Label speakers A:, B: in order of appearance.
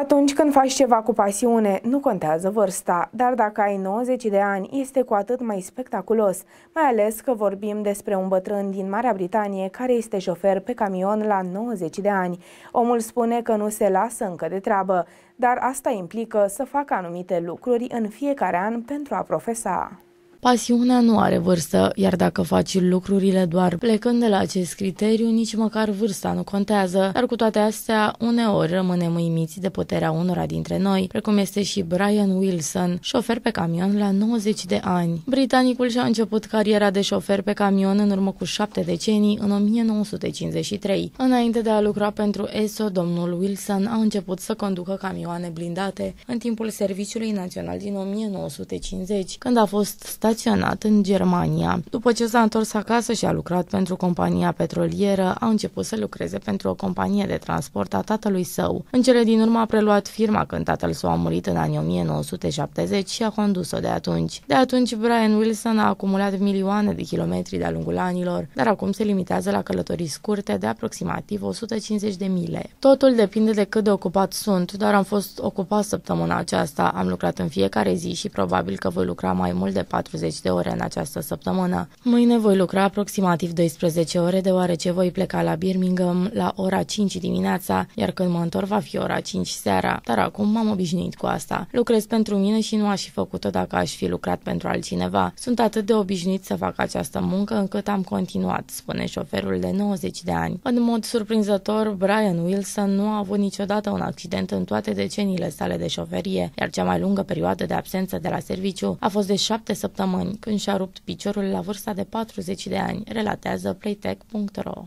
A: Atunci când faci ceva cu pasiune, nu contează vârsta, dar dacă ai 90 de ani, este cu atât mai spectaculos, mai ales că vorbim despre un bătrân din Marea Britanie care este șofer pe camion la 90 de ani. Omul spune că nu se lasă încă de treabă, dar asta implică să facă anumite lucruri în fiecare an pentru a profesa.
B: Pasiunea nu are vârstă, iar dacă faci lucrurile doar plecând de la acest criteriu, nici măcar vârsta nu contează, dar cu toate astea, uneori rămânem uimiți de puterea unora dintre noi, precum este și Brian Wilson, șofer pe camion la 90 de ani. Britanicul și-a început cariera de șofer pe camion în urmă cu șapte decenii, în 1953. Înainte de a lucra pentru ESO, domnul Wilson a început să conducă camioane blindate în timpul Serviciului Național din 1950, când a fost stat staționat în Germania. După ce s-a întors acasă și a lucrat pentru compania petrolieră, a început să lucreze pentru o companie de transport a tatălui său. În cele din urmă a preluat firma când tatăl său a murit în anii 1970 și a condus-o de atunci. De atunci, Brian Wilson a acumulat milioane de kilometri de-a lungul anilor, dar acum se limitează la călătorii scurte de aproximativ 150 de mile. Totul depinde de cât de ocupat sunt, dar am fost ocupat săptămâna aceasta, am lucrat în fiecare zi și probabil că voi lucra mai mult de 40 20 de ore în această săptămână. Mâine voi lucra aproximativ 12 ore, deoarece voi pleca la Birmingham la ora 5 dimineața, iar când mă întorc va fi ora 5 seara, dar acum m-am obișnuit cu asta. Lucrez pentru mine și nu aș fi făcut-o dacă aș fi lucrat pentru altcineva. Sunt atât de obișnuit să fac această muncă încât am continuat, spune șoferul de 90 de ani. În mod surprinzător, Brian Wilson nu a avut niciodată un accident în toate deceniile sale de șoferie, iar cea mai lungă perioadă de absență de la serviciu a fost de 7 săptămâni săptămâni, când și-a rupt piciorul la vârsta de 40 de ani, relatează playtech.ro.